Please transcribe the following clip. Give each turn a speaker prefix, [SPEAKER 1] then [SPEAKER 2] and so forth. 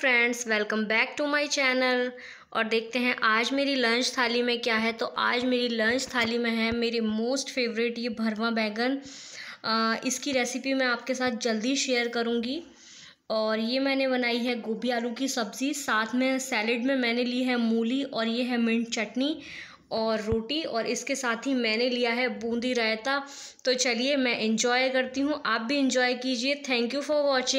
[SPEAKER 1] friends welcome back to my channel और देखते हैं आज मेरी लंच थाली में क्या है तो आज मेरी लंच थाली में है मेरी मोस्ट फेवरेट ये भरवा बैगन आ, इसकी रेसिपी मैं आपके साथ जल्दी शेयर करूँगी और ये मैंने बनाई है गोभी आलू की सब्ज़ी साथ में सैलड में मैंने ली है मूली और ये है मिंट चटनी और रोटी और इसके साथ ही मैंने लिया है बूंदी रायता तो चलिए मैं इन्जॉय करती हूँ आप भी इन्जॉय कीजिए थैंक यू फॉर वॉचिंग